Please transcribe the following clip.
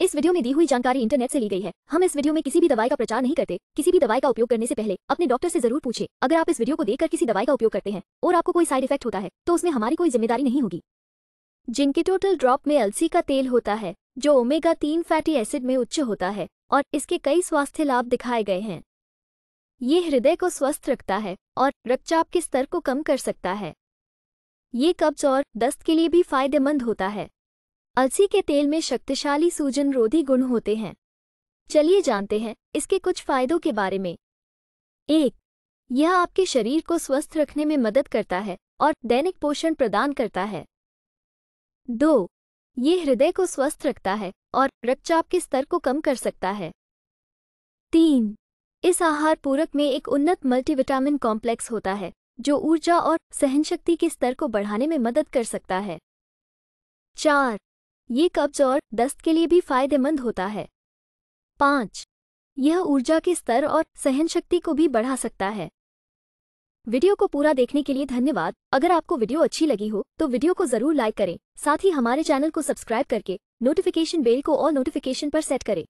इस वीडियो में दी हुई जानकारी इंटरनेट से ली गई है हम इस वीडियो में किसी भी दवाई का प्रचार नहीं करते किसी भी दवाई का उपयोग करने से पहले अपने डॉक्टर से जरूर पूछे अगर आप इस वीडियो को देखकर किसी दवाई का उपयोग करते हैं और आपको कोई साइड इफेक्ट होता है तो उसमें हमारी कोई जिम्मेदारी नहीं होगी जिनके टोटल ड्रॉप में अलसी का तेल होता है जो ओमेगा तीन फैटी एसिड में उच्च होता है और इसके कई स्वास्थ्य लाभ दिखाए गए हैं ये हृदय को स्वस्थ रखता है और रक्तचाप के स्तर को कम कर सकता है ये कब्ज और दस्त के लिए भी फायदेमंद होता है अलसी के तेल में शक्तिशाली सूजन रोधी गुण होते हैं चलिए जानते हैं इसके कुछ फायदों के बारे में एक यह आपके शरीर को स्वस्थ रखने में मदद करता है और दैनिक पोषण प्रदान करता है दो ये हृदय को स्वस्थ रखता है और रक्तचाप के स्तर को कम कर सकता है तीन इस आहार पूरक में एक उन्नत मल्टीविटामिन कॉम्प्लेक्स होता है जो ऊर्जा और सहनशक्ति के स्तर को बढ़ाने में मदद कर सकता है चार ये कब्ज और दस्त के लिए भी फायदेमंद होता है पाँच यह ऊर्जा के स्तर और सहन शक्ति को भी बढ़ा सकता है वीडियो को पूरा देखने के लिए धन्यवाद अगर आपको वीडियो अच्छी लगी हो तो वीडियो को जरूर लाइक करें साथ ही हमारे चैनल को सब्सक्राइब करके नोटिफिकेशन बेल को और नोटिफिकेशन पर सेट करें